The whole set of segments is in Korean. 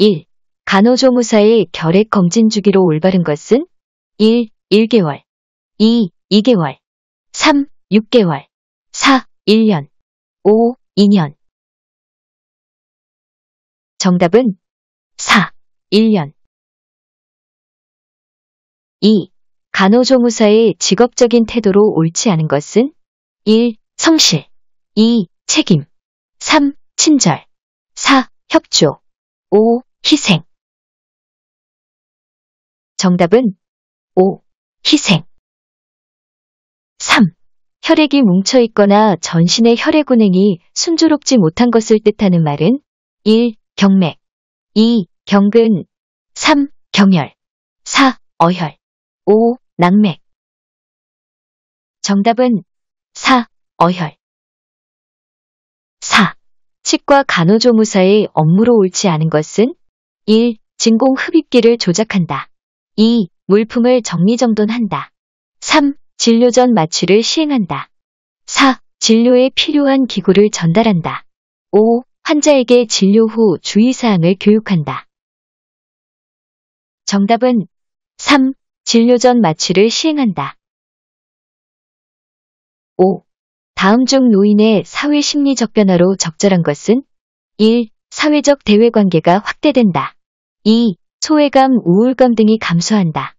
1. 간호조무사의 결핵 검진 주기로 올바른 것은 1. 1개월 2. 2개월 3. 6개월 4. 1년 5. 2년 정답은 4. 1년 2. 간호조무사의 직업적인 태도로 옳지 않은 것은 1. 성실 2. 책임 3. 친절 4. 협조 5. 희생. 정답은 5. 희생. 3. 혈액이 뭉쳐있거나 전신의 혈액 운행이 순조롭지 못한 것을 뜻하는 말은 1. 경맥 2. 경근 3. 경혈 4. 어혈 5. 낭맥 정답은 4. 어혈 4. 치과 간호조무사의 업무로 옳지 않은 것은 1. 진공 흡입기를 조작한다. 2. 물품을 정리정돈한다. 3. 진료 전 마취를 시행한다. 4. 진료에 필요한 기구를 전달한다. 5. 환자에게 진료 후 주의사항을 교육한다. 정답은 3. 진료 전 마취를 시행한다. 5. 다음 중 노인의 사회 심리적 변화로 적절한 것은 1. 사회적 대외관계가 확대된다. 2. 소외감, 우울감 등이 감소한다.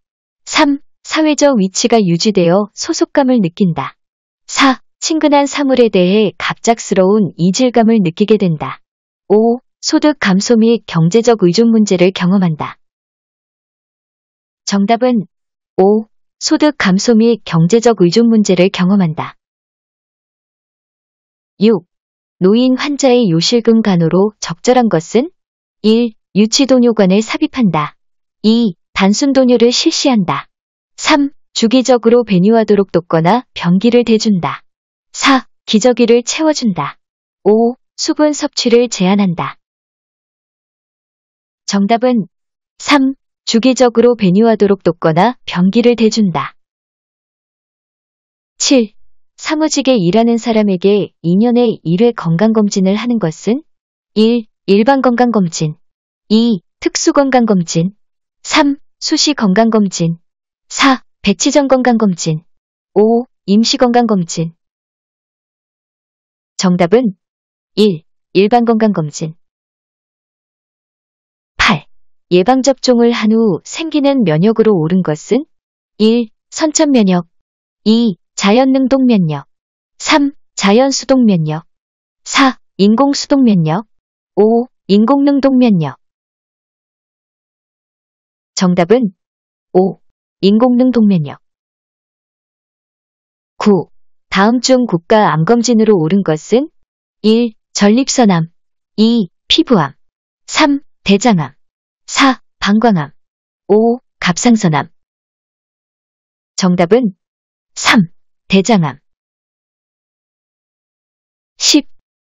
3. 사회적 위치가 유지되어 소속감을 느낀다. 4. 친근한 사물에 대해 갑작스러운 이질감을 느끼게 된다. 5. 소득 감소 및 경제적 의존 문제를 경험한다. 정답은 5. 소득 감소 및 경제적 의존 문제를 경험한다. 6. 노인 환자의 요실금 간호로 적절한 것은 1. 유치동요관을 삽입한다. 2. 단순 동유를 실시한다. 3. 주기적으로 배뉴하도록 돕거나 변기를 대준다. 4. 기저귀를 채워준다. 5. 수분 섭취를 제한한다. 정답은 3. 주기적으로 배뉴하도록 돕거나 변기를 대준다. 7. 사무직에 일하는 사람에게 2년에 1회 건강검진을 하는 것은 1. 일반 건강검진 2. 특수건강검진 3. 수시건강검진 4. 배치전건강검진 5. 임시건강검진 정답은 1. 일반건강검진 8. 예방접종을 한 후 생기는 면역으로 오른 것은 1. 선천면역 2. 자연능동면역 3. 자연수동면역 4. 인공수동면역 5. 인공능동면역 정답은 5. 인공능 동면역 9. 다음 중 국가 암검진으로 옳은 것은 1. 전립선암 2. 피부암 3. 대장암 4. 방광암 5. 갑상선암 정답은 3. 대장암 10.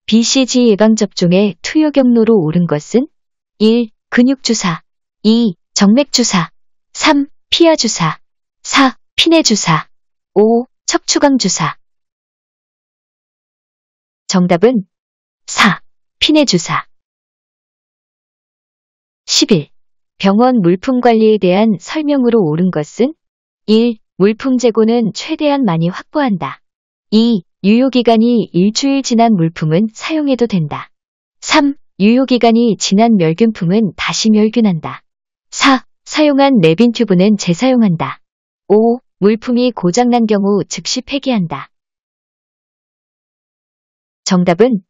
BCG 예방접종의 투여 경로로 옳은 것은 1. 근육주사 2. 정맥주사 3. 피하주사 4. 피내주사 5. 척추강주사 정답은 4. 피내주사 11. 병원 물품 관리에 대한 설명으로 옳은 것은 1. 물품 재고는 최대한 많이 확보한다. 2. 유효기간이 일주일 지난 물품은 사용해도 된다. 3. 유효기간이 지난 멸균품은 다시 멸균한다. 4. 사용한 내빈 튜브는 재사용한다. 5. 물품이 고장난 경우 즉시 폐기한다. 정답은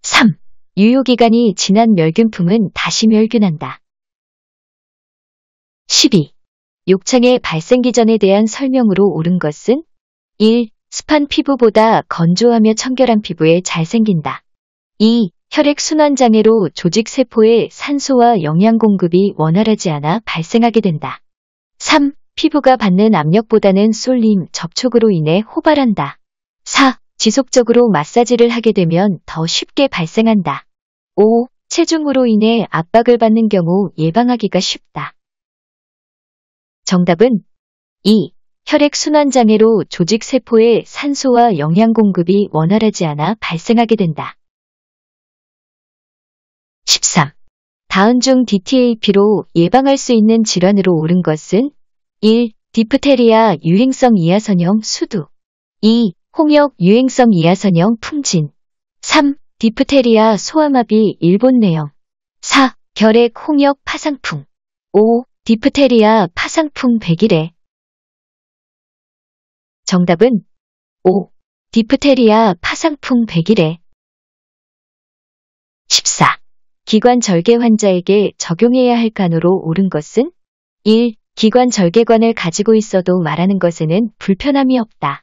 3. 유효기간이 지난 멸균품은 다시 멸균한다. 12. 욕창의 발생기 전에 대한 설명으로 옳은 것은 1. 습한 피부보다 건조하며 청결한 피부에 잘 생긴다. 2. 혈액순환장애로 조직세포의 산소와 영양 공급이 원활하지 않아 발생하게 된다. 3. 피부가 받는 압력보다는 쏠림, 접촉으로 인해 호발한다. 4. 지속적으로 마사지를 하게 되면 더 쉽게 발생한다. 5. 체중으로 인해 압박을 받는 경우 예방하기가 쉽다. 정답은 2. 혈액순환장애로 조직세포의 산소와 영양 공급이 원활하지 않아 발생하게 된다. 13. 다음중 DTAP로 예방할 수 있는 질환으로 오른 것은 1. 디프테리아 유행성 이하선형 수두 2. 홍역 유행성 이하선형 풍진 3. 디프테리아 소아마비 일본 내염 4. 결핵 홍역 파상풍 5. 디프테리아 파상풍 100일에 정답은 5. 디프테리아 파상풍 100일에 14. 기관 절개 환자에게 적용해야 할 간호로 옳은 것은 1. 기관 절개관을 가지고 있어도 말하는 것에는 불편함이 없다.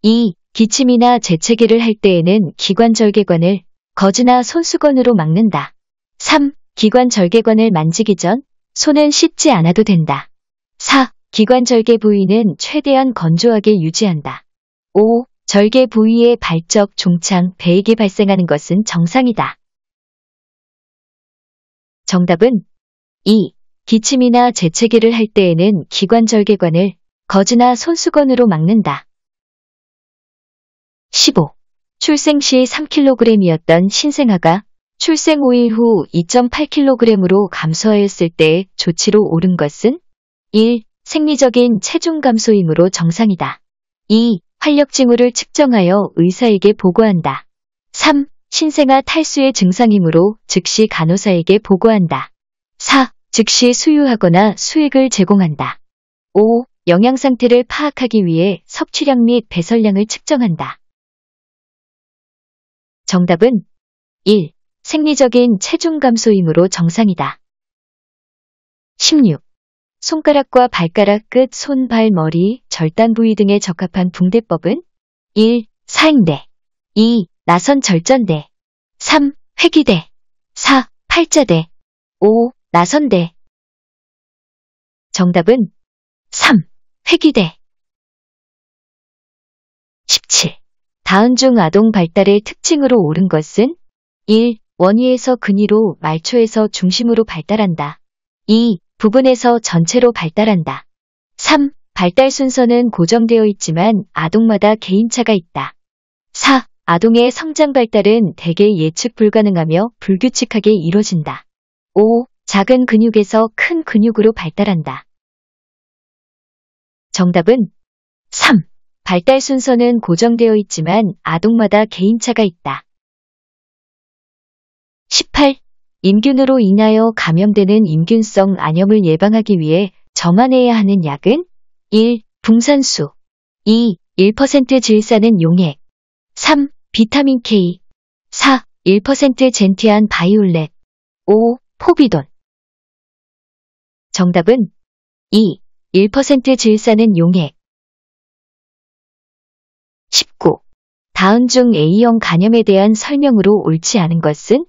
2. 기침이나 재채기를 할 때에는 기관 절개관을 거즈나 손수건으로 막는다. 3. 기관 절개관을 만지기 전 손은 씻지 않아도 된다. 4. 기관 절개 부위는 최대한 건조하게 유지한다. 5. 절개 부위의 발적, 종창, 배액이 발생하는 것은 정상이다. 정답은 2. 기침이나 재채기를 할 때에는 기관절개관을 거즈나 손수건으로 막는다. 15. 출생 시 3kg이었던 신생아가 출생 5일 후 2.8kg으로 감소하였을 때 조치로 옳은 것은 1. 생리적인 체중 감소이므로 정상이다. 2. 활력 징후를 측정하여 의사에게 보고한다. 3. 신생아 탈수의 증상이므로 즉시 간호사에게 보고한다. 4. 즉시 수유하거나 수액을 제공한다. 5. 영양 상태를 파악하기 위해 섭취량 및 배설량을 측정한다. 정답은 1. 생리적인 체중 감소이므로 정상이다. 16. 손가락과 발가락 끝, 손, 발, 머리, 절단 부위 등에 적합한 붕대법은 1. 사행대 2. 나선 절전대 3. 회기대 4. 팔자대 5. 나선대 정답은 3. 회기대 17. 다음 중 아동 발달의 특징으로 옳은 것은 1. 원위에서 근위로 말초에서 중심으로 발달한다. 2. 부분에서 전체로 발달한다. 3. 발달 순서는 고정되어 있지만 아동마다 개인차가 있다. 4. 아동의 성장 발달은 대개 예측 불가능하며 불규칙하게 이루어진다. 5. 작은 근육에서 큰 근육으로 발달한다. 정답은 3. 발달 순서는 고정되어 있지만 아동마다 개인차가 있다. 18. 임균으로 인하여 감염되는 임균성 안염을 예방하기 위해 저만해야 하는 약은 1. 붕산수 2. 1%질산은 용액 3. 비타민 K 4. 1%젠티안 바이올렛 5. 포비돈 정답은 2. 1% 질산은 용액 19. 다음 중 A형 간염에 대한 설명으로 옳지 않은 것은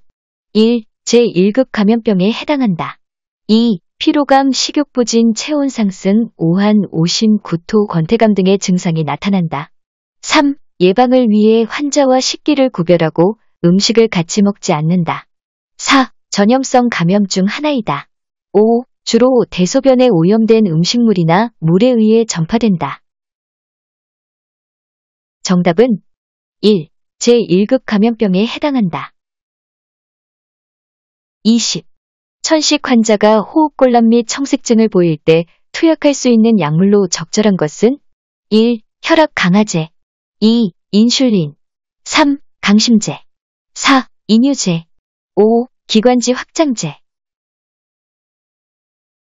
1. 제1급 감염병에 해당한다. 2. 피로감, 식욕부진, 체온상승, 오한, 오심, 구토, 권태감 등의 증상이 나타난다. 3. 예방을 위해 환자와 식기를 구별하고 음식을 같이 먹지 않는다. 4. 전염성 감염 중 하나이다. 5. 주로 대소변에 오염된 음식물이나 물에 의해 전파된다. 정답은 1. 제1급 감염병에 해당한다. 20. 천식 환자가 호흡곤란 및 청색증을 보일 때 투약할 수 있는 약물로 적절한 것은 1. 혈압 강화제 2. 인슐린 3. 강심제 4. 이뇨제 5. 기관지 확장제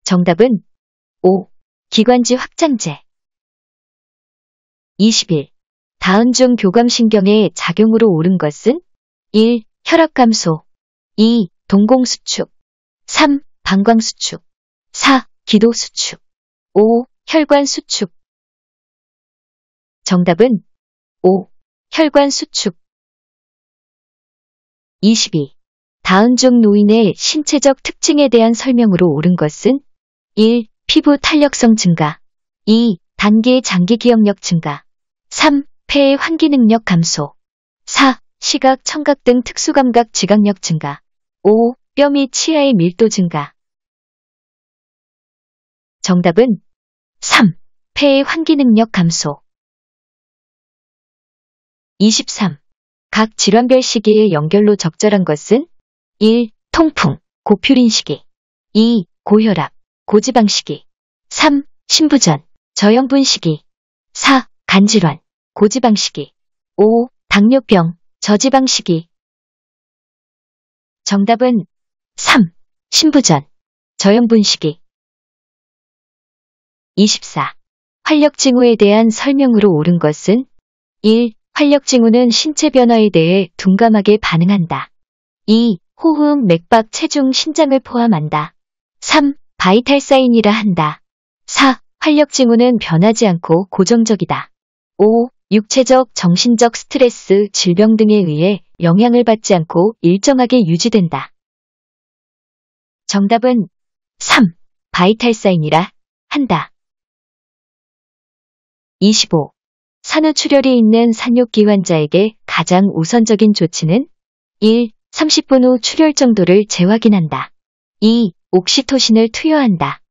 정답은 5. 기관지 확장제 21. 다은중 교감신경의 작용으로 옳은 것은 1. 혈압 감소 2. 동공 수축 3. 방광 수축 4. 기도 수축 5. 혈관 수축 정답은 5. 혈관 수축 22. 다음 중 노인의 신체적 특징에 대한 설명으로 옳은 것은 1. 피부 탄력성 증가 2. 단기 장기 기억력 증가 3. 폐의 환기 능력 감소 4. 시각, 청각 등 특수감각 지각력 증가 5. 뼈 및 치아의 밀도 증가 정답은 3. 폐의 환기 능력 감소 23. 각 질환별 시기의 연결로 적절한 것은 1. 통풍, 고퓨린 시기 2. 고혈압, 고지방 시기 3. 신부전, 저염분 시기 4. 간질환, 고지방 시기 5. 당뇨병, 저지방 시기 정답은 3. 신부전, 저염분 시기 24. 활력 징후에 대한 설명으로 옳은 것은 1. 활력징후는 신체 변화에 대해 둔감하게 반응한다. 2. 호흡, 맥박, 체중, 신장을 포함한다. 3. 바이탈 사인이라 한다. 4. 활력징후는 변하지 않고 고정적이다. 5. 육체적, 정신적 스트레스, 질병 등에 의해 영향을 받지 않고 일정하게 유지된다. 정답은 3. 바이탈 사인이라 한다. 25. 산후출혈이 있는 산욕기관자에게 가장 우선적인 조치는 1. 30분 후 출혈 정도를 재확인한다. 2. 옥시토신을 투여한다.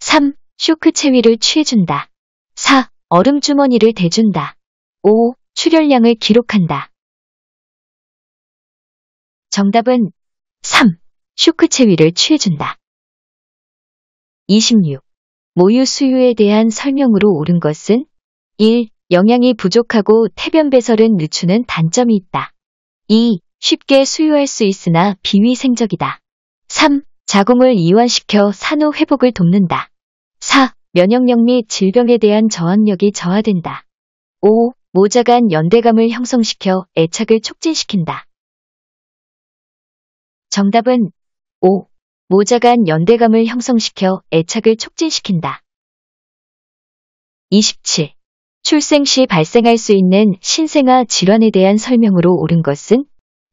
3. 쇼크 체위를 취해준다. 4. 얼음 주머니를 대준다. 5. 출혈량을 기록한다. 정답은 3. 쇼크 체위를 취해준다. 26. 모유 수유에 대한 설명으로 옳은 것은 1. 영양이 부족하고 태변 배설은 늦추는 단점이 있다. 2. 쉽게 수유할 수 있으나 비위생적이다. 3. 자궁을 이완시켜 산후 회복을 돕는다. 4. 면역력 및 질병에 대한 저항력이 저하된다. 5. 모자 간 연대감을 형성시켜 애착을 촉진시킨다. 정답은 5. 모자 간 연대감을 형성시켜 애착을 촉진시킨다. 27. 출생 시 발생할 수 있는 신생아 질환에 대한 설명으로 옳은 것은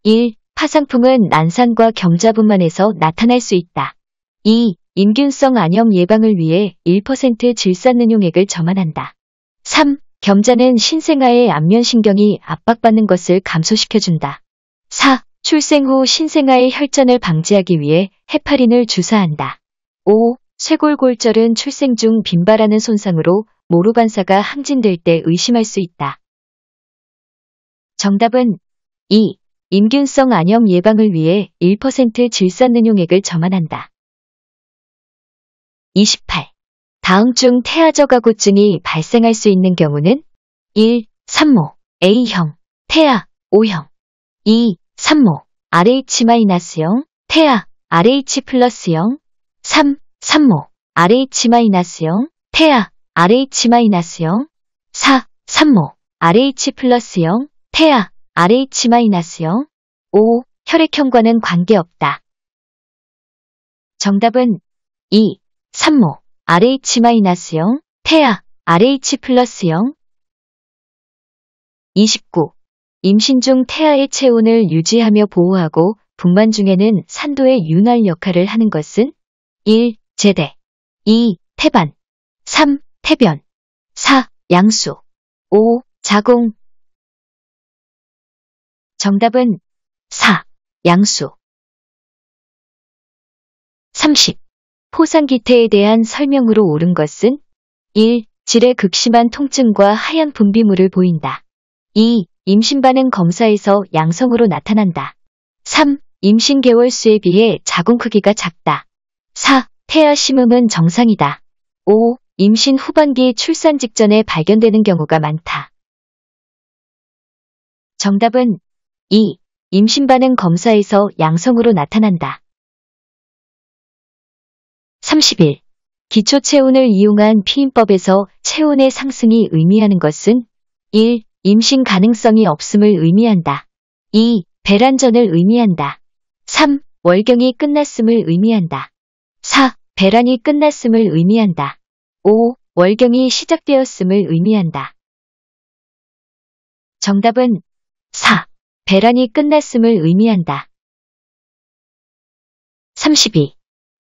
1. 파상풍은 난산과 경자분만에서 나타날 수 있다. 2. 인균성 안염 예방을 위해 1% 질산능용액을 저만한다 3. 겸자는 신생아의 안면신경이 압박받는 것을 감소시켜준다. 4. 출생 후 신생아의 혈전을 방지하기 위해 헤파린을 주사한다. 5. 쇄골골절은 출생 중 빈발하는 손상으로 모로반사가 항진될 때 의심할 수 있다. 정답은 2. 임균성 안염 예방을 위해 1% 질산능용액을 저만한다 28. 다음 중 태아저가구증이 발생할 수 있는 경우는 1. 산모 A형 태아 O형 2. 산모 r h 형 태아 RH 플러스형 3. 산모 r h 형 태아 RH-0 4 산모 RH 플0 태아 RH-0 5 혈액형과는 관계없다. 정답은 2 산모 RH-0 태아 RH 플0 29. 임신 중 태아의 체온을 유지하며 보호하고 분만 중에는 산도의 윤활 역할을 하는 것은 1. 제대 2. 태반 3. 태변 4. 양수 5. 자궁 정답은 4. 양수 30. 포상기태에 대한 설명으로 옳은 것은 1. 질의 극심한 통증과 하얀 분비물을 보인다. 2. 임신반응 검사에서 양성으로 나타난다. 3. 임신 개월 수에 비해 자궁 크기가 작다. 4. 태아 심음은 정상이다. 5. 임신 후반기 출산 직전에 발견되는 경우가 많다. 정답은 2. 임신 반응 검사에서 양성으로 나타난다. 30일. 기초 체온을 이용한 피임법에서 체온의 상승이 의미하는 것은 1. 임신 가능성이 없음을 의미한다. 2. 배란전을 의미한다. 3. 월경이 끝났음을 의미한다. 4. 배란이 끝났음을 의미한다. 5. 월경이 시작되었음을 의미한다. 정답은 4. 배란이 끝났음을 의미한다. 32.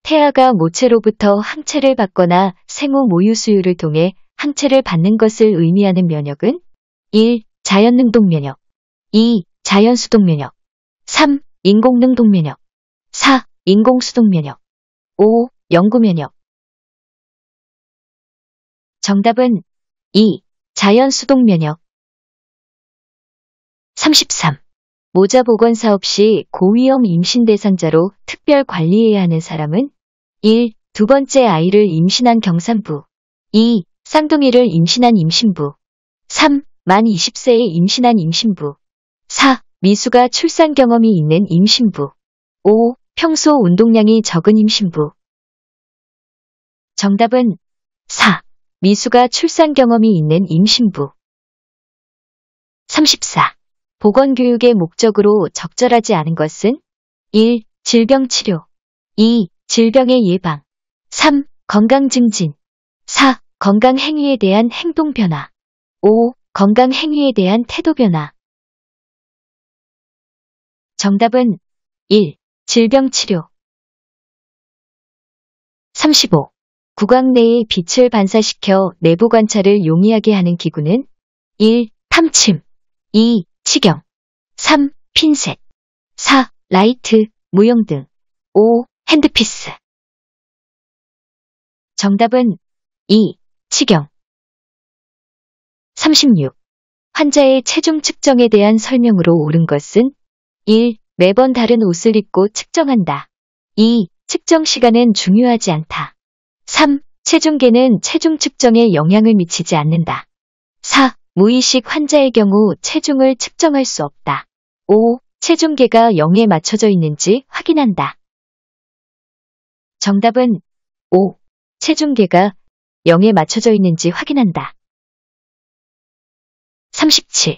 태아가 모체로부터 항체를 받거나 생후 모유 수유를 통해 항체를 받는 것을 의미하는 면역은 1. 자연능동 면역 2. 자연수동 면역 3. 인공능동 면역 4. 인공수동 면역 5. 연구 면역 정답은 2. 자연 수동 면역 33. 모자 보건 사업 시 고위험 임신 대상자로 특별 관리해야 하는 사람은 1. 두 번째 아이를 임신한 경산부 2. 쌍둥이를 임신한 임신부 3. 만 20세에 임신한 임신부 4. 미수가 출산 경험이 있는 임신부 5. 평소 운동량이 적은 임신부 정답은 4. 미수가 출산 경험이 있는 임신부. 34. 보건교육의 목적으로 적절하지 않은 것은 1. 질병치료 2. 질병의 예방 3. 건강증진 4. 건강행위에 대한 행동변화 5. 건강행위에 대한 태도변화 정답은 1. 질병치료 35. 구강 내의 빛을 반사시켜 내부 관찰을 용이하게 하는 기구는 1. 탐침 2. 치경 3. 핀셋 4. 라이트, 무용등 5. 핸드피스 정답은 2. 치경 36. 환자의 체중 측정에 대한 설명으로 옳은 것은 1. 매번 다른 옷을 입고 측정한다. 2. 측정 시간은 중요하지 않다. 3. 체중계는 체중 측정에 영향을 미치지 않는다. 4. 무의식 환자의 경우 체중을 측정할 수 없다. 5. 체중계가 0에 맞춰져 있는지 확인한다. 정답은 5. 체중계가 0에 맞춰져 있는지 확인한다. 37.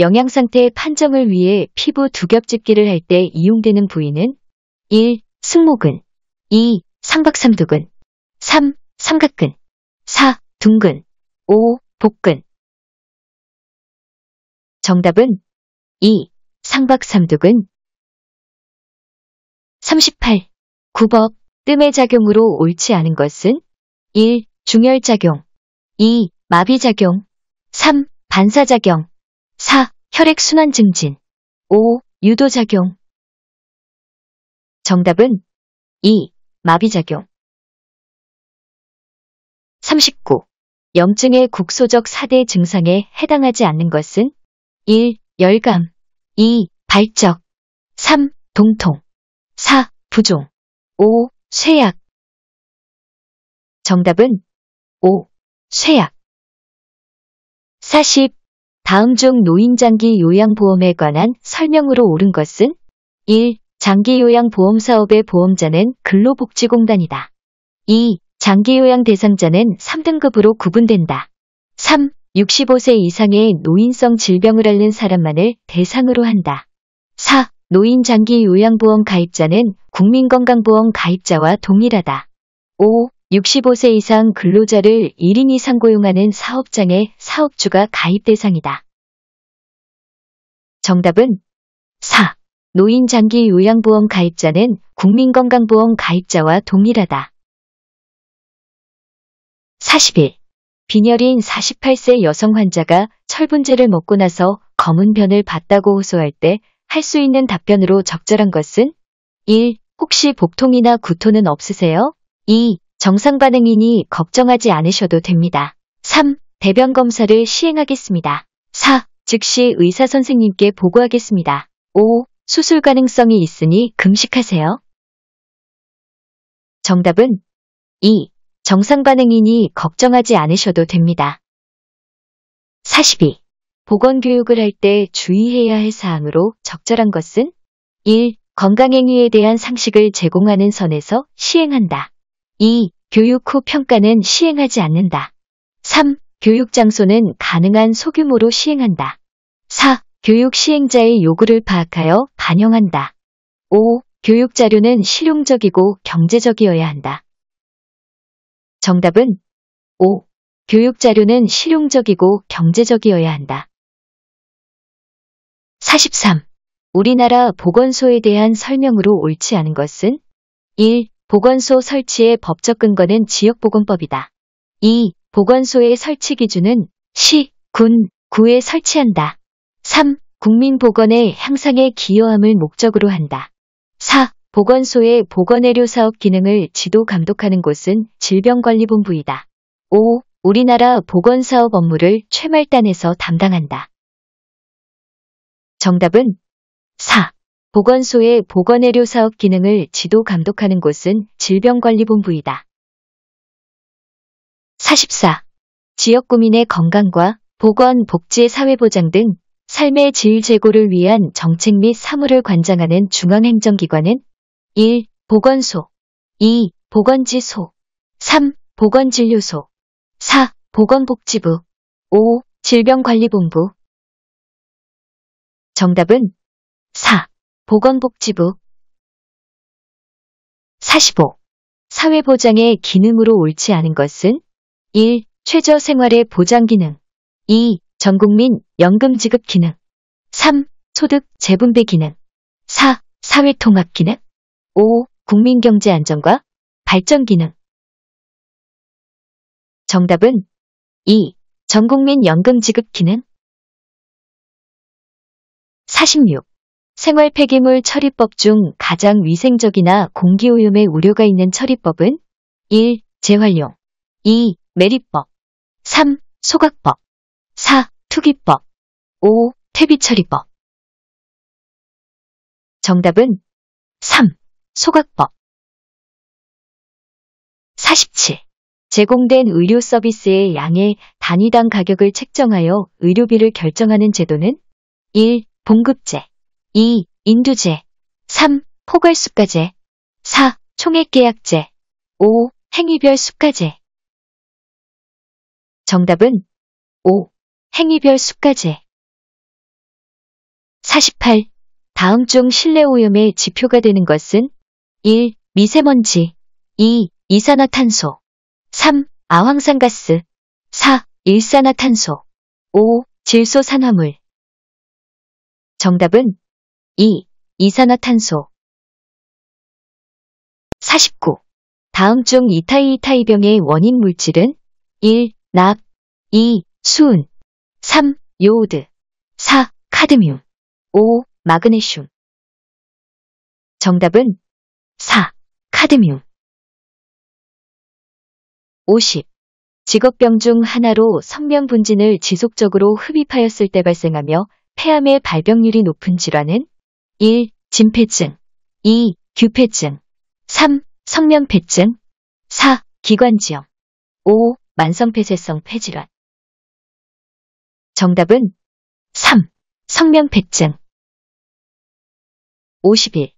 영양상태 판정을 위해 피부 두겹집기를 할 때 이용되는 부위는 1. 승모근 2. 삼박삼두근 3. 삼각근 4. 둥근 5. 복근 정답은 2. 상박삼두근 38. 구법 뜸의 작용으로 옳지 않은 것은 1. 중혈작용 2. 마비작용 3. 반사작용 4. 혈액순환 증진 5. 유도작용 정답은 2. 마비작용 39. 염증의 국소적 4대 증상에 해당하지 않는 것은 1. 열감 2. 발적 3. 동통 4. 부종 5. 쇠약 정답은 5. 쇠약 40. 다음 중 노인장기 요양보험에 관한 설명으로 옳은 것은 1. 장기 요양보험 사업의 보험자는 근로복지공단이다. 2. 장기요양 대상자는 3등급으로 구분된다. 3. 65세 이상의 노인성 질병을 앓는 사람만을 대상으로 한다. 4. 노인 장기 요양보험 가입자는 국민건강보험 가입자와 동일하다. 5. 65세 이상 근로자를 1인 이상 고용하는 사업장의 사업주가 가입 대상이다. 정답은 4. 노인 장기 요양보험 가입자는 국민건강보험 가입자와 동일하다. 40일 빈혈인 48세 여성 환자가 철분제를 먹고 나서 검은 변을 봤다고 호소할 때 할 수 있는 답변으로 적절한 것은 1. 혹시 복통이나 구토는 없으세요? 2. 정상 반응이니 걱정하지 않으셔도 됩니다. 3. 대변 검사를 시행하겠습니다. 4. 즉시 의사 선생님께 보고하겠습니다. 5. 수술 가능성이 있으니 금식하세요. 정답은 2. 정상 반응이니 걱정하지 않으셔도 됩니다. 42. 보건교육을 할 때 주의해야 할 사항으로 적절한 것은 1. 건강행위에 대한 상식을 제공하는 선에서 시행한다. 2. 교육 후 평가는 시행하지 않는다. 3. 교육 장소는 가능한 소규모로 시행한다. 4. 교육 시행자의 요구를 파악하여 반영한다. 5. 교육 자료는 실용적이고 경제적이어야 한다. 정답은 5. 교육자료는 실용적이고 경제적이어야 한다. 43. 우리나라 보건소에 대한 설명으로 옳지 않은 것은 1. 보건소 설치의 법적 근거는 지역보건법이다. 2. 보건소의 설치 기준은 시, 군, 구에 설치한다. 3. 국민보건의 향상에 기여함을 목적으로 한다. 4. 보건소의 보건의료 사업 기능을 지도 감독하는 곳은 질병관리본부이다. 5. 우리나라 보건사업 업무를 최말단에서 담당한다. 정답은 4. 보건소의 보건의료 사업 기능을 지도 감독하는 곳은 질병관리본부이다. 44. 지역구민의 건강과 보건, 복지, 사회보장 등 삶의 질 제고를 위한 정책 및 사무를 관장하는 중앙행정기관은 1. 보건소 2. 보건지소 3. 보건진료소 4. 보건복지부 5. 질병관리본부 정답은 4. 보건복지부 45. 사회보장의 기능으로 옳지 않은 것은 1. 최저생활의 보장기능 2. 전국민 연금지급기능 3. 소득 재분배기능 4. 사회통합기능 5. 국민경제안정과 발전기능 정답은 2. 전국민 연금지급기능 46. 생활 폐기물 처리법 중 가장 위생적이나 공기오염의 우려가 있는 처리법은 1. 재활용 2. 매립법 3. 소각법 4. 투기법 5. 퇴비처리법 정답은 3. 소각법 47. 제공된 의료 서비스의 양의 단위당 가격을 책정하여 의료비를 결정하는 제도는 1. 봉급제 2. 인두제 3. 포괄수가제 4. 총액계약제 5. 행위별 수가제 정답은 5. 행위별 수가제 48. 다음 중 실내오염의 지표가 되는 것은 1. 미세먼지 2. 이산화탄소 3. 아황산가스 4. 일산화탄소 5. 질소산화물 정답은 2. 이산화탄소 49. 다음 중 이타이타이병의 원인 물질은 1. 납 2. 수은 3. 요오드 4. 카드뮴 5. 마그네슘 정답은 4. 카드뮴 50. 직업병 중 하나로 성면분진을 지속적으로 흡입하였을 때 발생하며 폐암의 발병률이 높은 질환은 1. 진폐증 2. 규폐증 3. 성면폐증 4. 기관지염 5. 만성폐쇄성 폐질환 정답은 3. 성면폐증 51.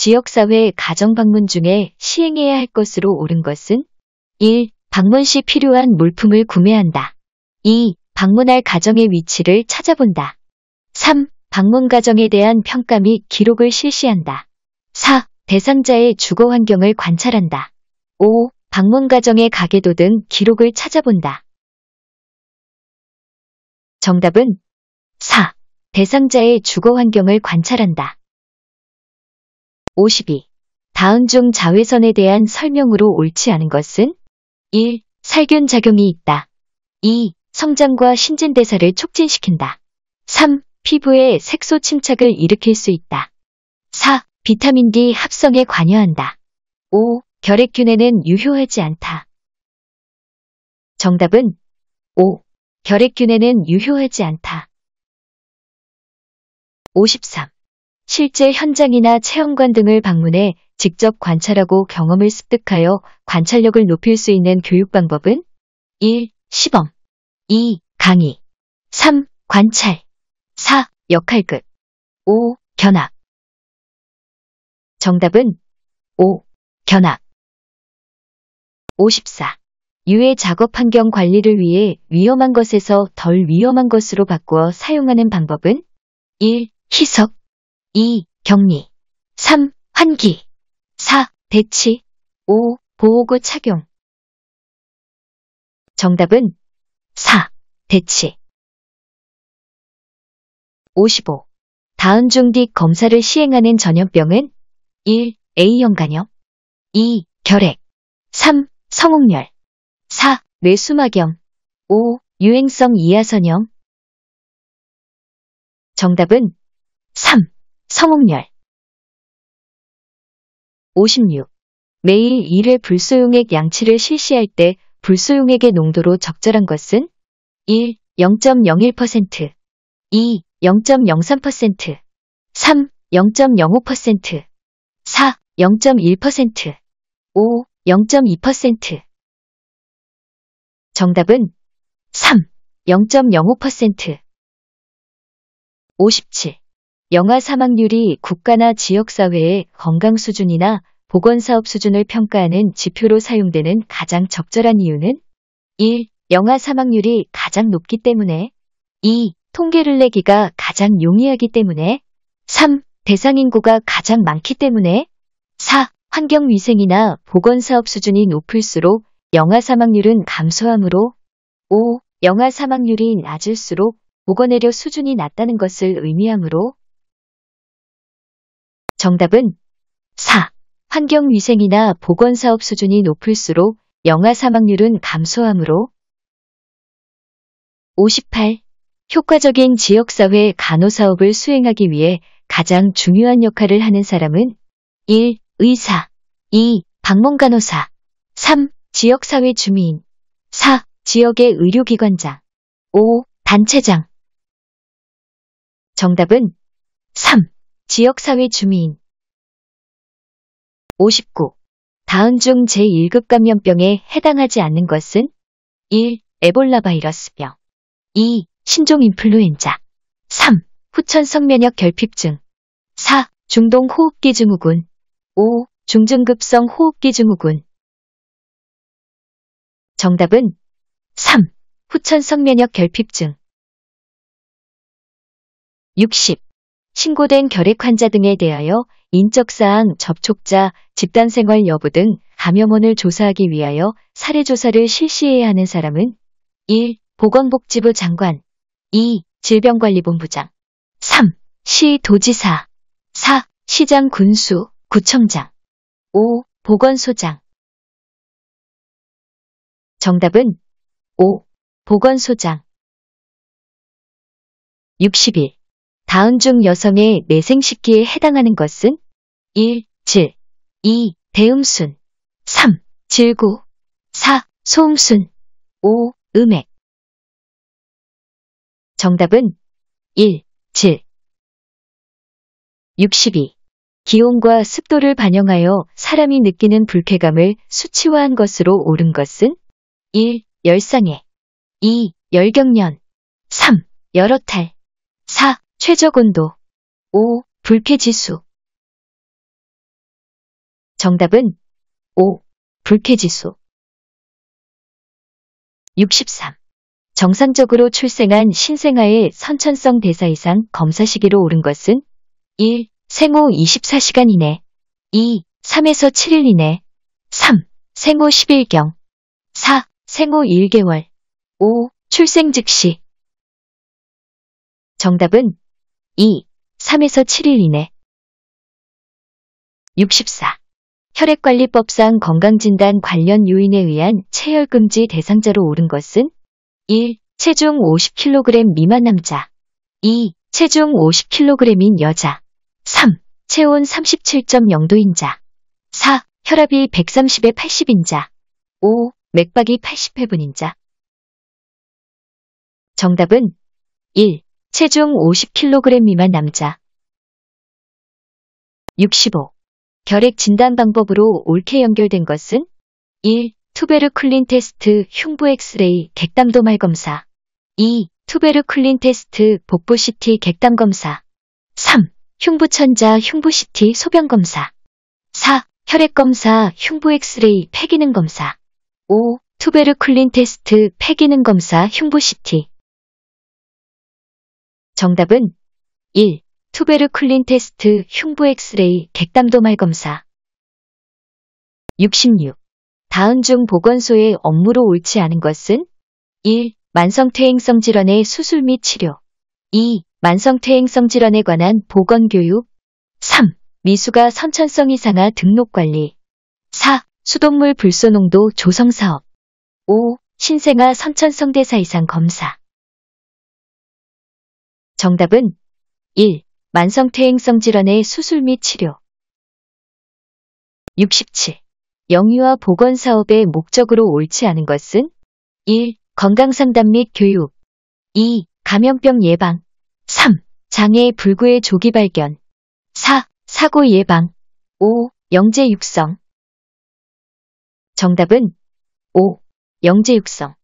지역사회 가정방문 중에 시행해야 할 것으로 옳은 것은 1. 방문 시 필요한 물품을 구매한다. 2. 방문할 가정의 위치를 찾아본다. 3. 방문 가정에 대한 평가 및 기록을 실시한다. 4. 대상자의 주거 환경을 관찰한다. 5. 방문 가정의 가계도 등 기록을 찾아본다. 정답은 4. 대상자의 주거 환경을 관찰한다. 52. 다음중 자외선에 대한 설명으로 옳지 않은 것은 1. 살균작용이 있다. 2. 성장과 신진대사를 촉진시킨다. 3. 피부에 색소 침착을 일으킬 수 있다. 4. 비타민 D 합성에 관여한다. 5. 결핵균에는 유효하지 않다. 정답은 5. 결핵균에는 유효하지 않다. 53. 실제 현장이나 체험관 등을 방문해 직접 관찰하고 경험을 습득하여 관찰력을 높일 수 있는 교육 방법은 1. 시범 2. 강의 3. 관찰 4. 역할극 5. 견학 정답은 5. 견학 54. 유해 작업 환경 관리를 위해 위험한 것에서 덜 위험한 것으로 바꾸어 사용하는 방법은 1. 희석 2. 격리 3. 환기 4. 대치 5. 보호구 착용 정답은 4. 대치 55. 다음 중뒤 검사를 시행하는 전염병은 1. A형 간염 2. 결핵 3. 성홍열 4. 뇌수막염 5. 유행성 이하선염 정답은 3. 성홍열 56. 매일 1회 불소용액 양치를 실시할 때 불소용액의 농도로 적절한 것은 1. 0.01% 2. 0.03% 3. 0.05% 4. 0.1% 5. 0.2% 정답은 3. 0.05% 57. 영아 사망률이 국가나 지역사회의 건강 수준이나 보건사업 수준을 평가하는 지표로 사용되는 가장 적절한 이유는 1. 영아 사망률이 가장 높기 때문에 2. 통계를 내기가 가장 용이하기 때문에 3. 대상 인구가 가장 많기 때문에 4. 환경위생이나 보건사업 수준이 높을수록 영아 사망률은 감소하므로 5. 영아 사망률이 낮을수록 보건의료 수준이 낮다는 것을 의미하므로 정답은 4. 환경위생이나 보건사업 수준이 높을수록 영아 사망률은 감소하므로 58. 효과적인 지역사회 간호사업을 수행하기 위해 가장 중요한 역할을 하는 사람은 1. 의사 2. 방문간호사 3. 지역사회 주민 4. 지역의 의료기관장 5. 단체장 정답은 3. 지역사회 주민 59. 다음 중 제1급 감염병에 해당하지 않는 것은 1. 에볼라 바이러스병 2. 신종 인플루엔자 3. 후천성 면역 결핍증 4. 중동 호흡기 증후군 5. 중증급성 호흡기 증후군 정답은 3. 후천성 면역 결핍증 60. 신고된 결핵 환자 등에 대하여 인적사항, 접촉자, 집단생활 여부 등 감염원을 조사하기 위하여 사례조사를 실시해야 하는 사람은 1. 보건복지부 장관 2. 질병관리본부장 3. 시도지사 4. 시장 군수, 구청장 5. 보건소장 정답은 5. 보건소장 6 1 다음 중 여성의 내생식기에 해당하는 것은 1. 질 2. 대음순 3. 질구 4. 소음순 5. 음액 정답은 1. 질 62. 기온과 습도를 반영하여 사람이 느끼는 불쾌감을 수치화한 것으로 옳은 것은 1. 열상해 2. 열경련 3. 여러 탈 4. 최적 온도 5. 불쾌지수 정답은 5. 불쾌지수 63. 정상적으로 출생한 신생아의 선천성 대사 이상 검사 시기로 오른 것은 1. 생후 24시간 이내 2. 3에서 7일 이내 3. 생후 10일경 4. 생후 1개월 5. 출생 즉시 정답은 2. 3에서 7일 이내 64. 혈액관리법상 건강진단 관련 요인에 의한 체혈금지 대상자로 오른 것은 1. 체중 50kg 미만 남자 2. 체중 50kg인 여자 3. 체온 37.0도인자 4. 혈압이 130에 80인자 5. 맥박이 80회분인자 정답은 1. 체중 50kg 미만 남자 65. 결핵 진단 방법으로 옳게 연결된 것은 1. 투베르클린 테스트 흉부 엑스레이 객담도말 검사 2. 투베르클린 테스트 복부 CT 객담 검사 3. 흉부천자 흉부 CT 소변 검사 4. 혈액 검사 흉부 엑스레이 폐기능 검사 5. 투베르클린 테스트 폐기능 검사 흉부 CT 정답은 1. 투베르쿨린 테스트 흉부 엑스레이 객담도말 검사 66. 다음 중 보건소의 업무로 옳지 않은 것은 1. 만성퇴행성 질환의 수술 및 치료 2. 만성퇴행성 질환에 관한 보건교육 3. 미수가 선천성 이상화 등록관리 4. 수돗물 불소농도 조성사업 5. 신생아 선천성 대사 이상 검사 정답은 1. 만성퇴행성 질환의 수술 및 치료 67. 영유아 보건 사업의 목적으로 옳지 않은 것은 1. 건강상담 및 교육 2. 감염병 예방 3. 장애 불구의 조기 발견 4. 사고 예방 5. 영재 육성 정답은 5. 영재 육성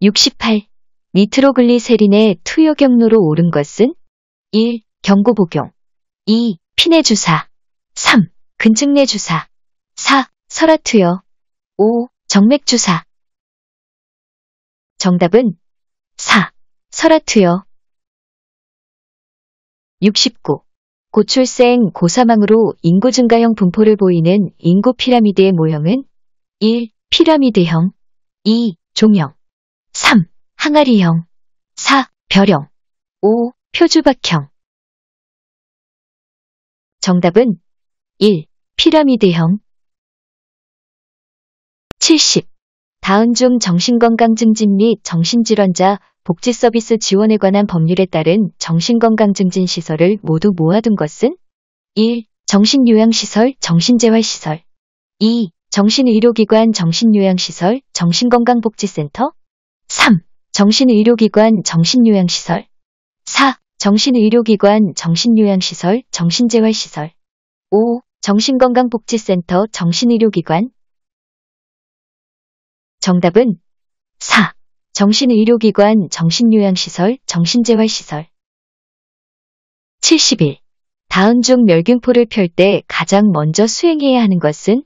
68. 니트로글리세린의 투여 경로로 오른 것은 1. 경구 복용 2. 피내 주사 3. 근증내 주사 4. 설화 투여 5. 정맥 주사 정답은 4. 설화 투여 69. 고출생 고사망으로 인구 증가형 분포를 보이는 인구 피라미드의 모형은 1. 피라미드형 2. 종형 3. 항아리형 4. 별형 5. 표주박형 정답은 1. 피라미드형 70. 다음 중 정신건강 증진 및 정신질환자 복지 서비스 지원에 관한 법률에 따른 정신건강 증진 시설을 모두 모아둔 것은 1. 정신요양시설, 정신재활시설 2. 정신의료기관, 정신요양시설, 정신건강복지센터 3. 정신의료기관 정신요양시설 4. 정신의료기관 정신요양시설 정신재활시설 5. 정신건강복지센터 정신의료기관 정답은 4. 정신의료기관 정신요양시설 정신재활시설 71. 다음 중 멸균포를 펼 때 가장 먼저 수행해야 하는 것은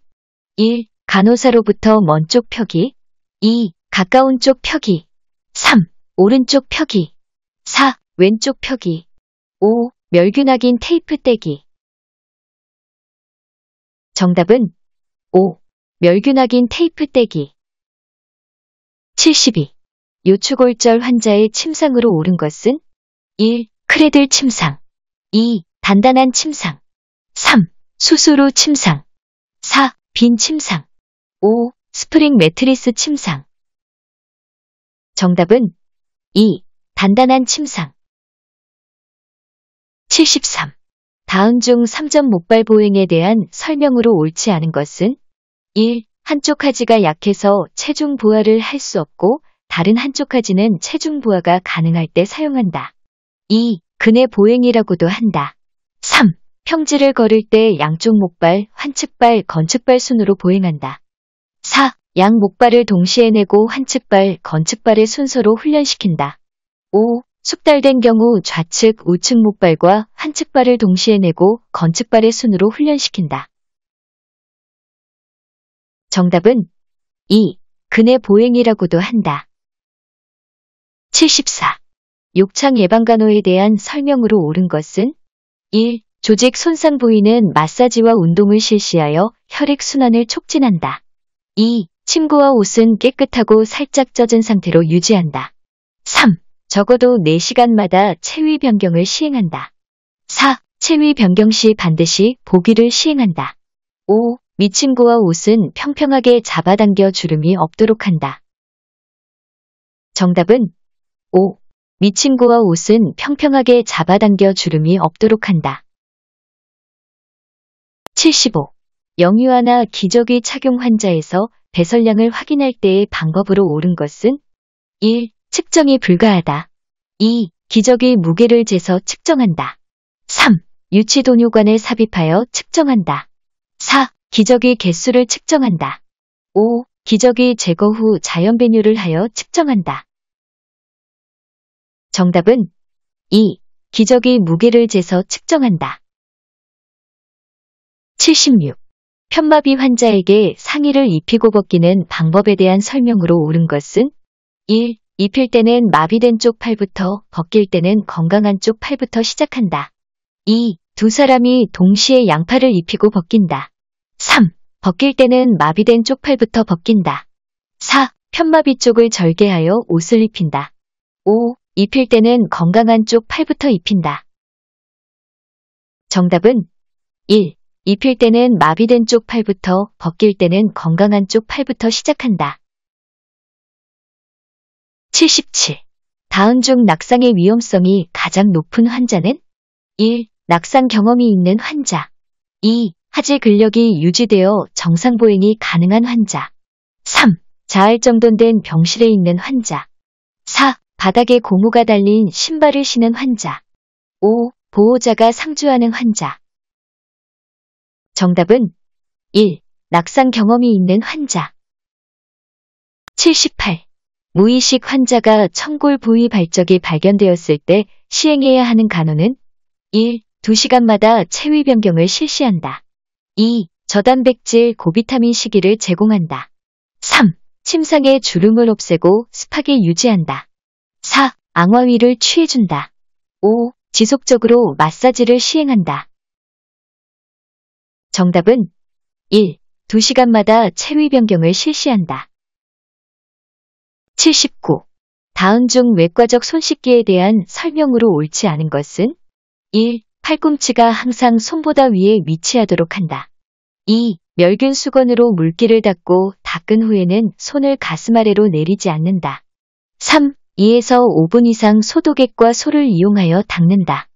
1. 간호사로부터 먼 쪽 펴기 2. 가까운 쪽 펴기 3. 오른쪽 펴기 4. 왼쪽 펴기 5. 멸균확인 테이프 떼기 정답은 5. 멸균확인 테이프 떼기 72. 요추골절 환자의 침상으로 오른 것은 1. 크레들 침상 2. 단단한 침상 3. 수수로 침상 4. 빈 침상 5. 스프링 매트리스 침상 정답은 2. 단단한 침상 73. 다음 중 3점 목발 보행에 대한 설명으로 옳지 않은 것은 1. 한쪽 하지가 약해서 체중 부하를할 수 없고 다른 한쪽 하지는 체중 부하가 가능할 때 사용한다. 2. 근의 보행이라고도 한다. 3. 평지를 걸을 때 양쪽 목발, 환측발, 건축발 순으로 보행한다. 4. 양 목발을 동시에 내고 한측발, 건측발의 순서로 훈련시킨다. 5. 숙달된 경우 좌측, 우측 목발과 한측발을 동시에 내고 건측발의 순으로 훈련시킨다. 정답은 2. 근의 보행이라고도 한다. 74. 욕창 예방간호에 대한 설명으로 옳은 것은 1. 조직 손상 부위는 마사지와 운동을 실시하여 혈액순환을 촉진한다. 2. 침구와 옷은 깨끗하고 살짝 젖은 상태로 유지한다. 3. 적어도 4시간마다 체위 변경을 시행한다. 4. 체위 변경 시 반드시 보기를 시행한다. 5. 미침구와 옷은 평평하게 잡아당겨 주름이 없도록 한다. 정답은 5. 미침구와 옷은 평평하게 잡아당겨 주름이 없도록 한다. 75. 영유아나 기저귀 착용 환자에서 배설량을 확인할 때의 방법으로 옳은 것은 1. 측정이 불가하다. 2. 기적의 무게를 재서 측정한다. 3. 유치동요관에 삽입하여 측정한다. 4. 기적의 개수를 측정한다. 5. 기적이 제거 후 자연 배뇨를 하여 측정한다. 정답은 2. 기적이 무게를 재서 측정한다. 76. 편마비 환자에게 상의를 입히고 벗기는 방법에 대한 설명으로 옳은 것은 1. 입힐 때는 마비된 쪽 팔부터, 벗길 때는 건강한 쪽 팔부터 시작한다. 2. 두 사람이 동시에 양팔을 입히고 벗긴다. 3. 벗길 때는 마비된 쪽 팔부터 벗긴다. 4. 편마비 쪽을 절개하여 옷을 입힌다. 5. 입힐 때는 건강한 쪽 팔부터 입힌다. 정답은 1. 입힐 때는 마비된 쪽 팔부터 벗길 때는 건강한 쪽 팔부터 시작한다. 77. 다음중 낙상의 위험성이 가장 높은 환자는 1. 낙상 경험이 있는 환자 2. 하질 근력이 유지되어 정상 보행이 가능한 환자 3. 자할 정돈된 병실에 있는 환자 4. 바닥에 고무가 달린 신발을 신은 환자 5. 보호자가 상주하는 환자 정답은 1. 낙상 경험이 있는 환자 78. 무의식 환자가 청골 부위 발적이 발견되었을 때 시행해야 하는 간호는 1. 2시간마다 체위 변경을 실시한다. 2. 저단백질 고비타민 시기를 제공한다. 3. 침상의 주름을 없애고 습하게 유지한다. 4. 앙화위를 취해준다. 5. 지속적으로 마사지를 시행한다. 정답은 1. 2시간마다 체위 변경을 실시한다. 79. 다음 중 외과적 손씻기에 대한 설명으로 옳지 않은 것은 1. 팔꿈치가 항상 손보다 위에 위치하도록 한다. 2. 멸균 수건으로 물기를 닦고 닦은 후에는 손을 가슴 아래로 내리지 않는다. 3. 2에서 5분 이상 소독액과 소를 이용하여 닦는다.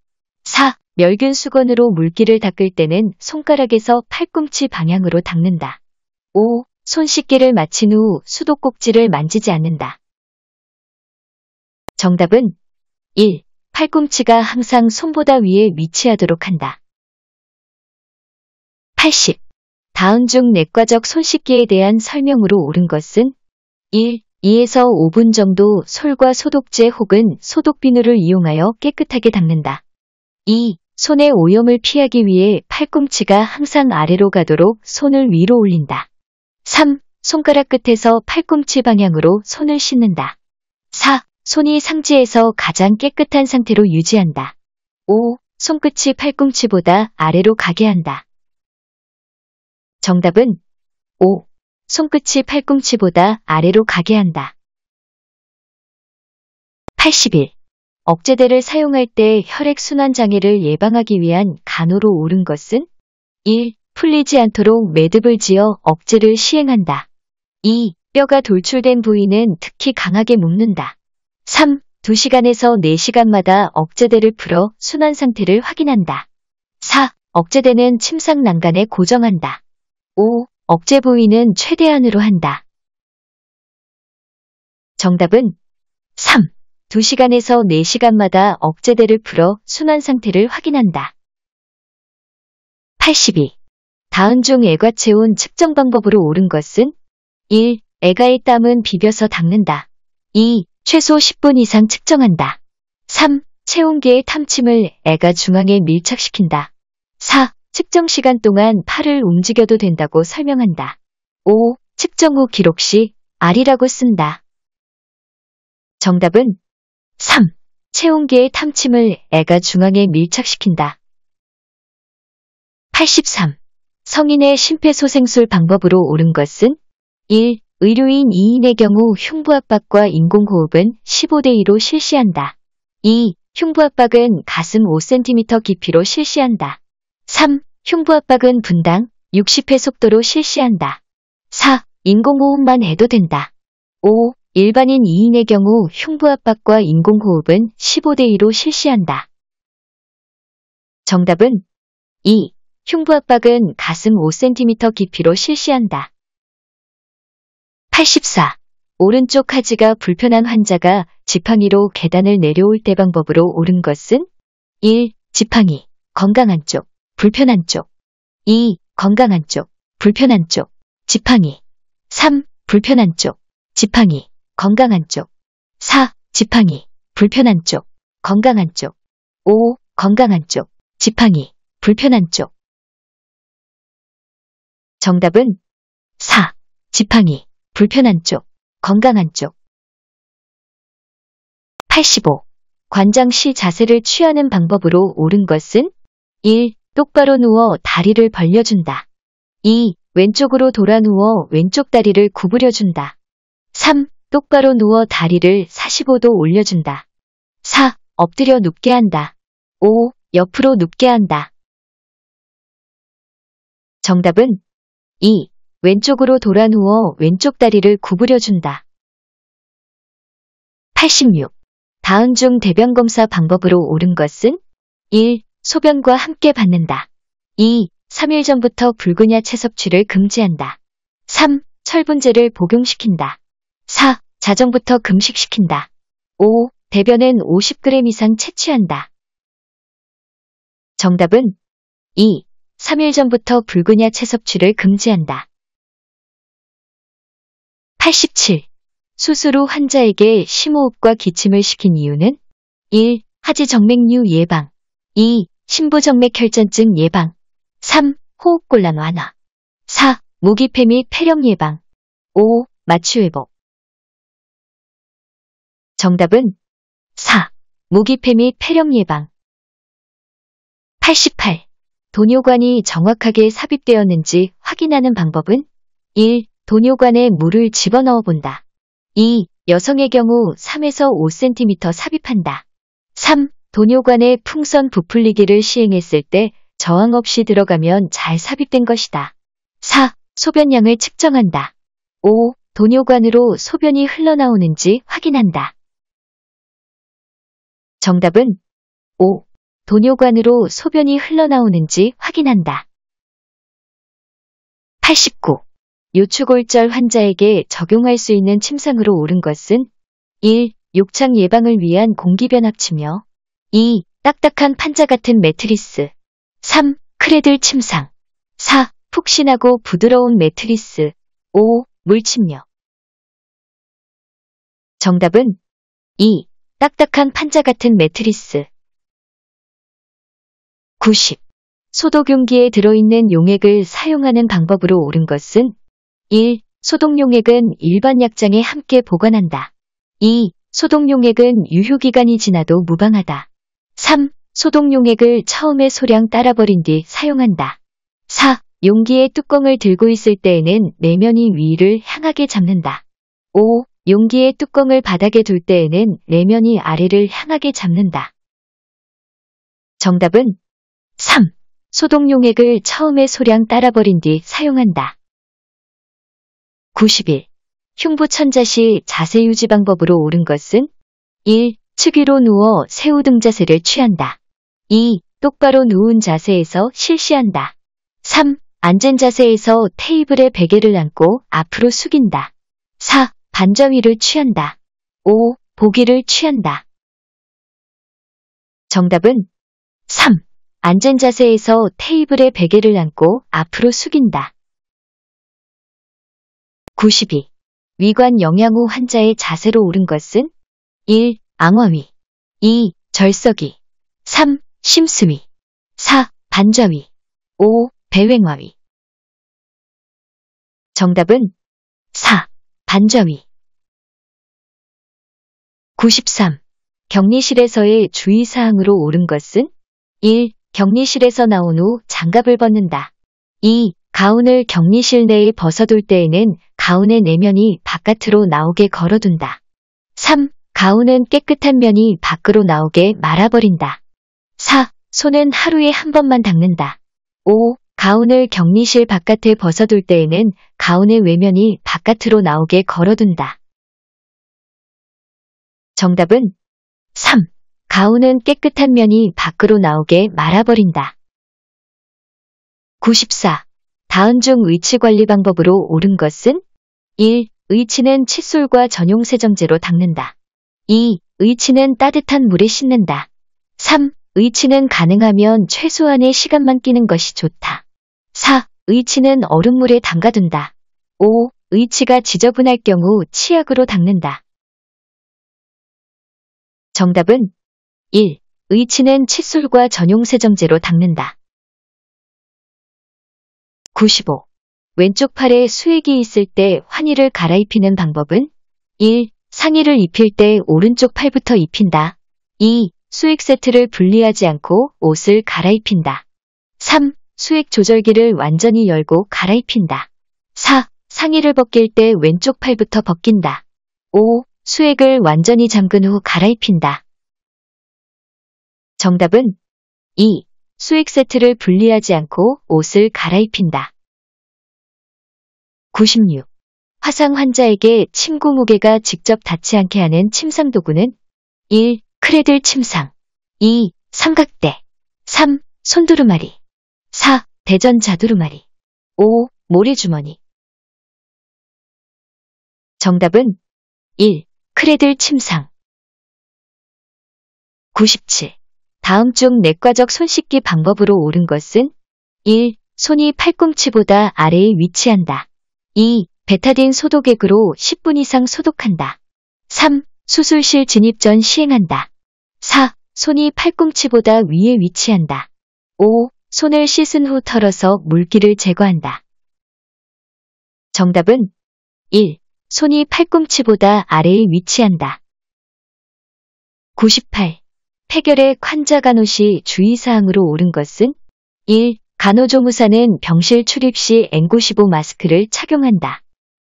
4. 멸균 수건으로 물기를 닦을 때는 손가락에서 팔꿈치 방향으로 닦는다. 5. 손 씻기를 마친 후 수도꼭지를 만지지 않는다. 정답은 1. 팔꿈치가 항상 손보다 위에 위치하도록 한다. 80. 다음 중 내과적 손 씻기에 대한 설명으로 옳은 것은 1. 2에서 5분 정도 솔과 소독제 혹은 소독비누를 이용하여 깨끗하게 닦는다. 2. 손의 오염을 피하기 위해 팔꿈치가 항상 아래로 가도록 손을 위로 올린다. 3. 손가락 끝에서 팔꿈치 방향으로 손을 씻는다. 4. 손이 상지에서 가장 깨끗한 상태로 유지한다. 5. 손끝이 팔꿈치보다 아래로 가게 한다. 정답은 5. 손끝이 팔꿈치보다 아래로 가게 한다. 81. 억제대를 사용할 때 혈액순환 장애를 예방하기 위한 간호로 옳은 것은 1. 풀리지 않도록 매듭을 지어 억제를 시행한다. 2. 뼈가 돌출된 부위는 특히 강하게 묶는다. 3. 2시간에서 4시간마다 억제대를 풀어 순환 상태를 확인한다. 4. 억제대는 침상 난간에 고정한다. 5. 억제 부위는 최대한으로 한다. 정답은 3. 2시간에서 4시간마다 억제대를 풀어 순환 상태를 확인한다. 82. 다은 중 애가 체온 측정 방법으로 옳은 것은 1. 애가의 땀은 비벼서 닦는다. 2. 최소 10분 이상 측정한다. 3. 체온계의 탐침을 애가 중앙에 밀착시킨다. 4. 측정 시간 동안 팔을 움직여도 된다고 설명한다. 5. 측정 후 기록 시 R이라고 쓴다. 정답은 3. 체온계의 탐침을 애가 중앙에 밀착시킨다. 83. 성인의 심폐소생술 방법으로 옳은 것은 1. 의료인 2인의 경우 흉부압박과 인공호흡은 15대2로 실시한다. 2. 흉부압박은 가슴 5cm 깊이로 실시한다. 3. 흉부압박은 분당 60회 속도로 실시한다. 4. 인공호흡만 해도 된다. 5. 일반인 2인의 경우 흉부압박과 인공호흡은 15대2로 실시한다. 정답은 2. 흉부압박은 가슴 5cm 깊이로 실시한다. 84. 오른쪽 하지가 불편한 환자가 지팡이로 계단을 내려올 때 방법으로 옳은 것은 1. 지팡이, 건강한 쪽, 불편한 쪽 2. 건강한 쪽, 불편한 쪽, 지팡이 3. 불편한 쪽, 지팡이 건강한 쪽. 4. 지팡이, 불편한 쪽, 건강한 쪽. 5. 건강한 쪽, 지팡이, 불편한 쪽. 정답은 4. 지팡이, 불편한 쪽, 건강한 쪽. 85. 관장 시 자세를 취하는 방법으로 옳은 것은 1. 똑바로 누워 다리를 벌려준다. 2. 왼쪽으로 돌아 누워 왼쪽 다리를 구부려준다. 3. 똑바로 누워 다리를 45도 올려준다. 4. 엎드려 눕게 한다. 5. 옆으로 눕게 한다. 정답은 2. 왼쪽으로 돌아 누워 왼쪽 다리를 구부려준다. 86. 다음 중 대변검사 방법으로 옳은 것은 1. 소변과 함께 받는다. 2. 3일 전부터 붉은야 채 섭취를 금지한다. 3. 철분제를 복용시킨다. 4. 자정부터 금식시킨다. 5. 대변엔 50g 이상 채취한다. 정답은 2. 3일 전부터 붉은 야채 섭취를 금지한다. 87. 수술후 환자에게 심호흡과 기침을 시킨 이유는 1. 하지정맥류 예방 2. 심부정맥혈전증 예방 3. 호흡곤란 완화 4. 무기폐및 폐렴 예방 5. 마취 회복 정답은 4. 모기폐 및 폐렴 예방 88. 도뇨관이 정확하게 삽입되었는지 확인하는 방법은 1. 도뇨관에 물을 집어넣어 본다. 2. 여성의 경우 3에서 5cm 삽입한다. 3. 도뇨관에 풍선 부풀리기를 시행했을 때 저항 없이 들어가면 잘 삽입된 것이다. 4. 소변량을 측정한다. 5. 도뇨관으로 소변이 흘러나오는지 확인한다. 정답은 5. 도뇨관으로 소변이 흘러나오는지 확인한다. 89. 요추골절 환자에게 적용할 수 있는 침상으로 옳은 것은 1. 욕창 예방을 위한 공기변압치며 2. 딱딱한 판자 같은 매트리스 3. 크레들 침상 4. 푹신하고 부드러운 매트리스 5. 물침며 정답은 2. 딱딱한 판자 같은 매트리스. 90. 소독용기에 들어있는 용액을 사용하는 방법으로 옳은 것은 1. 소독용액은 일반 약장에 함께 보관한다. 2. 소독용액은 유효기간이 지나도 무방하다. 3. 소독용액을 처음에 소량 따라버린 뒤 사용한다. 4. 용기의 뚜껑을 들고 있을 때에는 내면이 위를 향하게 잡는다. 5. 용기의 뚜껑을 바닥에 둘 때에는 내면이 아래를 향하게 잡는다. 정답은 3. 소독 용액을 처음에 소량 따라버린 뒤 사용한다. 91. 흉부 천자 시 자세 유지 방법으로 옳은 것은 1. 측위로 누워 새우등 자세를 취한다. 2. 똑바로 누운 자세에서 실시한다. 3. 앉은 자세에서 테이블에 베개를 안고 앞으로 숙인다. 4. 반저위를 취한다. 5. 보기를 취한다. 정답은 3. 앉은 자세에서 테이블에 베개를 안고 앞으로 숙인다. 92. 위관 영양 후 환자의 자세로 오른 것은 1. 앙화위 2. 절석이 3. 심수위 4. 반저위 5. 배횡화위 정답은 4. 반저위 93. 격리실에서의 주의사항으로 옳은 것은 1. 격리실에서 나온 후 장갑을 벗는다. 2. 가운을 격리실 내에 벗어둘 때에는 가운의 내면이 바깥으로 나오게 걸어둔다. 3. 가운은 깨끗한 면이 밖으로 나오게 말아버린다. 4. 손은 하루에 한 번만 닦는다. 5. 가운을 격리실 바깥에 벗어둘 때에는 가운의 외면이 바깥으로 나오게 걸어둔다. 정답은 3. 가운은 깨끗한 면이 밖으로 나오게 말아버린다. 94. 다음 중 위치 관리 방법으로 옳은 것은 1. 의치는 칫솔과 전용 세정제로 닦는다. 2. 의치는 따뜻한 물에 씻는다. 3. 의치는 가능하면 최소한의 시간만 끼는 것이 좋다. 4. 의치는 얼음물에 담가둔다. 5. 의치가 지저분할 경우 치약으로 닦는다. 정답은 1. 의치는 칫솔과 전용 세정제로 닦는다. 95. 왼쪽 팔에 수액이 있을 때 환희를 갈아입히는 방법은 1. 상의를 입힐 때 오른쪽 팔부터 입힌다. 2. 수액 세트를 분리하지 않고 옷을 갈아입힌다. 3. 수액 조절기를 완전히 열고 갈아입힌다. 4. 상의를 벗길 때 왼쪽 팔부터 벗긴다. 5. 수액을 완전히 잠근 후 갈아입힌다. 정답은 2. 수액 세트를 분리하지 않고 옷을 갈아입힌다. 96. 화상 환자에게 침구 무게가 직접 닿지 않게 하는 침상 도구는 1. 크레들 침상 2. 삼각대 3. 손두루마리 4. 대전 자두루마리 5. 모래주머니 정답은 1. 크레들 침상 97. 다음 중 내과적 손 씻기 방법으로 옳은 것은 1. 손이 팔꿈치보다 아래에 위치한다. 2. 베타딘 소독액으로 10분 이상 소독한다. 3. 수술실 진입 전 시행한다. 4. 손이 팔꿈치보다 위에 위치한다. 5. 손을 씻은 후 털어서 물기를 제거한다. 정답은 1. 손이 팔꿈치보다 아래에 위치한다. 98. 폐결의 환자 간호시 주의사항으로 옳은 것은 1. 간호조무사는 병실 출입 시 N95 마스크를 착용한다.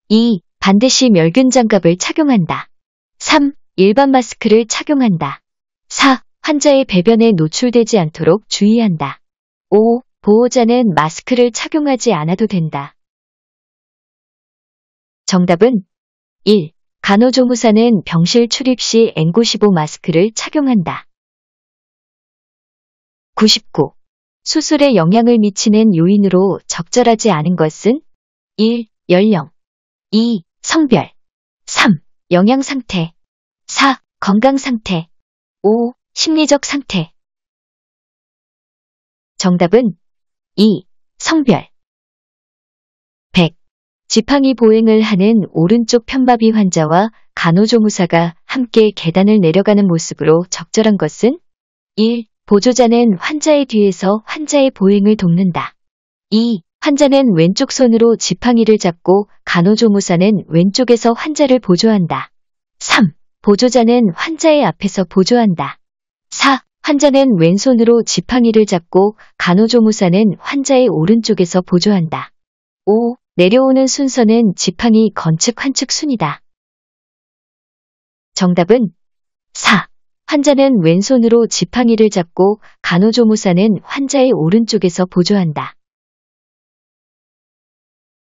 2. 반드시 멸균 장갑을 착용한다. 3. 일반 마스크를 착용한다. 4. 환자의 배변에 노출되지 않도록 주의한다. 5. 보호자는 마스크를 착용하지 않아도 된다. 정답은 1. 간호조무사는 병실 출입 시 N95 마스크를 착용한다. 99. 수술에 영향을 미치는 요인으로 적절하지 않은 것은 1. 연령 2. 성별 3. 영양상태 4. 건강상태 5. 심리적 상태 정답은 2. 성별 지팡이 보행을 하는 오른쪽 편바비 환자와 간호조무사가 함께 계단을 내려가는 모습으로 적절한 것은 1. 보조자는 환자의 뒤에서 환자의 보행을 돕는다. 2. 환자는 왼쪽 손으로 지팡이를 잡고 간호조무사는 왼쪽에서 환자를 보조한다. 3. 보조자는 환자의 앞에서 보조한다. 4. 환자는 왼손으로 지팡이를 잡고 간호조무사는 환자의 오른쪽에서 보조한다. 5. 내려오는 순서는 지팡이 건축 환축 순이다. 정답은 4. 환자는 왼손으로 지팡이를 잡고 간호조무사는 환자의 오른쪽에서 보조한다.